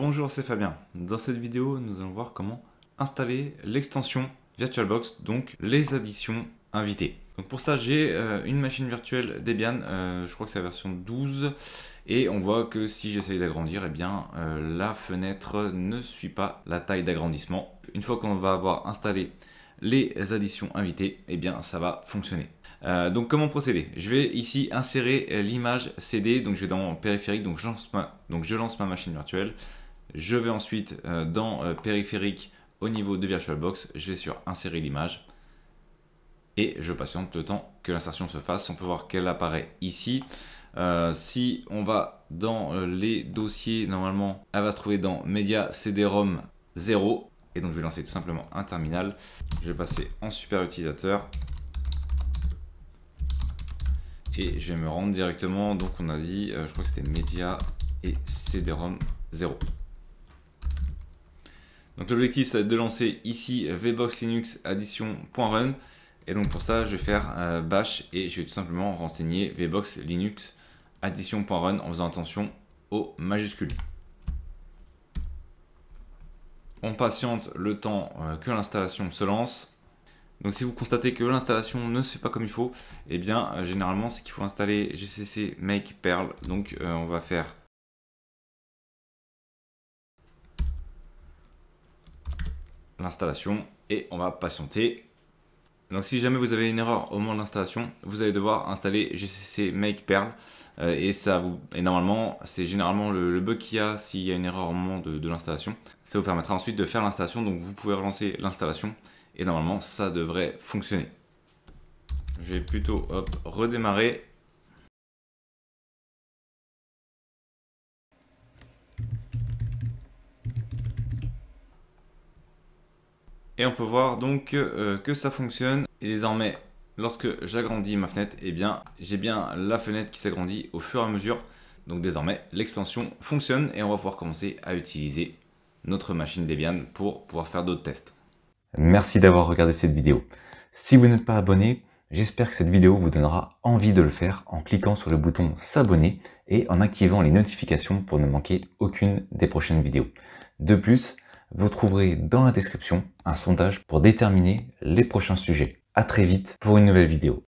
Bonjour, c'est Fabien. Dans cette vidéo, nous allons voir comment installer l'extension VirtualBox, donc les additions invitées. Donc pour ça, j'ai euh, une machine virtuelle Debian, euh, je crois que c'est la version 12, et on voit que si j'essaye d'agrandir, eh bien euh, la fenêtre ne suit pas la taille d'agrandissement. Une fois qu'on va avoir installé les additions invitées, eh bien ça va fonctionner. donc comment procéder Je vais ici insérer l'image CD, donc je vais dans mon périphérique, donc je lance ma machine virtuelle, je vais ensuite euh, dans euh, périphérique au niveau de VirtualBox, je vais sur insérer l'image et je patiente le temps que l'insertion se fasse. On peut voir qu'elle apparaît ici. Euh, si on va dans les dossiers, normalement, elle va se trouver dans Media CD-ROM 0. Et donc, je vais lancer tout simplement un terminal. Je vais passer en super utilisateur. Et je vais me rendre directement. Donc, on a dit, je crois que c'était Media et CD-ROM 0. Donc l'objectif, ça va être de lancer ici VBox Linux addition.run. Et donc pour ça, je vais faire euh, bash et je vais tout simplement renseigner VBox Linux addition.run en faisant attention aux majuscules. On patiente le temps euh, que l'installation se lance. Donc si vous constatez que l'installation ne se fait pas comme il faut, eh bien euh, généralement c'est qu'il faut installer gcc make perl. Donc on va faire l'installation et on va patienter. Donc si jamais vous avez une erreur au moment de l'installation, vous allez devoir installer GCC Make Perl euh, et ça vous et normalement c'est généralement le, bug qu'il y a s'il y a une erreur au moment de, l'installation. Ça vous permettra ensuite de faire l'installation, donc vous pouvez relancer l'installation et normalement ça devrait fonctionner. Je vais plutôt hop, redémarrer Et on peut voir donc euh, que ça fonctionne. Et désormais, lorsque j'agrandis ma fenêtre, et eh bien, j'ai bien la fenêtre qui s'agrandit au fur et à mesure. Donc désormais, l'extension fonctionne et on va pouvoir commencer à utiliser notre machine Debian pour pouvoir faire d'autres tests. Merci d'avoir regardé cette vidéo. Si vous n'êtes pas abonné, j'espère que cette vidéo vous donnera envie de le faire en cliquant sur le bouton s'abonner et en activant les notifications pour ne manquer aucune des prochaines vidéos. De plus, vous trouverez dans la description un sondage pour déterminer les prochains sujets. À très vite pour une nouvelle vidéo.